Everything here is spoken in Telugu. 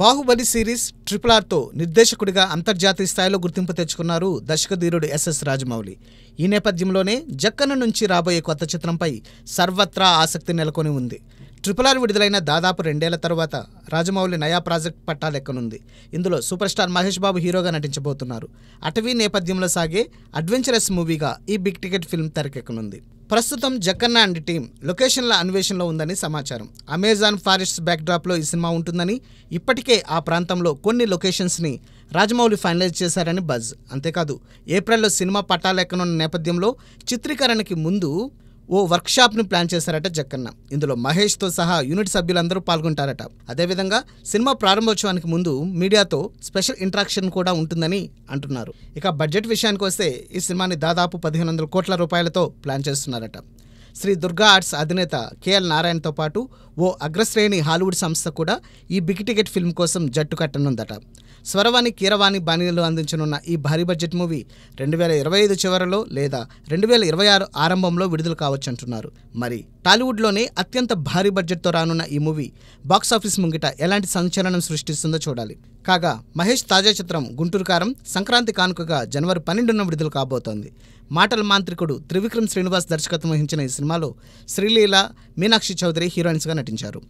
బాహుబలి సిరీస్ ట్రిపుల్ ఆర్తో నిర్దేశకుడిగా అంతర్జాతీయ స్థాయిలో గుర్తింపు తెచ్చుకున్నారు దర్శకధీరుడు ఎస్ఎస్ రాజమౌళి ఈ నేపథ్యంలోనే జక్కన నుంచి రాబోయే కొత్త చిత్రంపై సర్వత్రా ఆసక్తి నెలకొని ఉంది ట్రిపుల్ ఆర్ విడుదలైన దాదాపు రెండేళ్ల తర్వాత రాజమౌళి నయా ప్రాజెక్ట్ పట్టాలెక్కనుంది ఇందులో సూపర్ స్టార్ మహేష్ బాబు హీరోగా నటించబోతున్నారు అటవీ నేపథ్యంలో సాగే అడ్వెంచరస్ మూవీగా ఈ బిగ్ టికెట్ ఫిల్మ్ తెరకెక్కనుంది ప్రస్తుతం జక్కన్న అండ్ టీం లొకేషన్ల అన్వేషణలో ఉందని సమాచారం అమెజాన్ ఫారెస్ట్ బ్యాక్డ్రాప్లో ఈ సినిమా ఉంటుందని ఇప్పటికే ఆ ప్రాంతంలో కొన్ని లొకేషన్స్ని రాజమౌళి ఫైనలైజ్ చేశారని బజ్ అంతేకాదు ఏప్రిల్లో సినిమా పట్టాలెక్కనున్న నేపథ్యంలో చిత్రీకరణకి ముందు ఓ వర్క్షాప్ను ప్లాన్ చేశారట జక్కన్న ఇందులో మహేష్తో సహా యూనిట్ సభ్యులందరూ పాల్గొంటారట అదేవిధంగా సినిమా ప్రారంభోత్సవానికి ముందు మీడియాతో స్పెషల్ ఇంట్రాక్షన్ కూడా ఉంటుందని అంటున్నారు ఇక బడ్జెట్ విషయానికి వస్తే ఈ సినిమాని దాదాపు పదిహేను వందల కోట్ల రూపాయలతో ప్లాన్ చేస్తున్నారట శ్రీ దుర్గా ఆర్ట్స్ అధినేత కెఎల్ నారాయణతో పాటు ఓ అగ్రశ్రేణి హాలీవుడ్ సంస్థ కూడా ఈ బిగ్ టికెట్ ఫిల్మ్ కోసం జట్టు కట్టనుందట స్వరవాణి కీరవాణి బాణీలు అందించనున్న ఈ భారీ బడ్జెట్ మూవీ రెండు వేల ఇరవై ఐదు చివరలో లేదా రెండు వేల ఇరవై ఆరు ఆరంభంలో విడుదల కావచ్చంటున్నారు మరి టాలీవుడ్లోనే అత్యంత భారీ బడ్జెట్తో రానున్న ఈ మూవీ బాక్సాఫీస్ ముంగిట ఎలాంటి సంచలనం సృష్టిస్తుందో చూడాలి కాగా మహేష్ తాజా చిత్రం గుంటూరు కారం సంక్రాంతి కానుకగా జనవరి పన్నెండున విడుదల కాబోతోంది మాటల మాంత్రికుడు త్రివిక్రమ్ శ్రీనివాస్ దర్శకత్వం వహించిన ఈ సినిమాలో శ్రీలీల మీనాక్షి చౌదరి హీరోయిన్స్గా నటించారు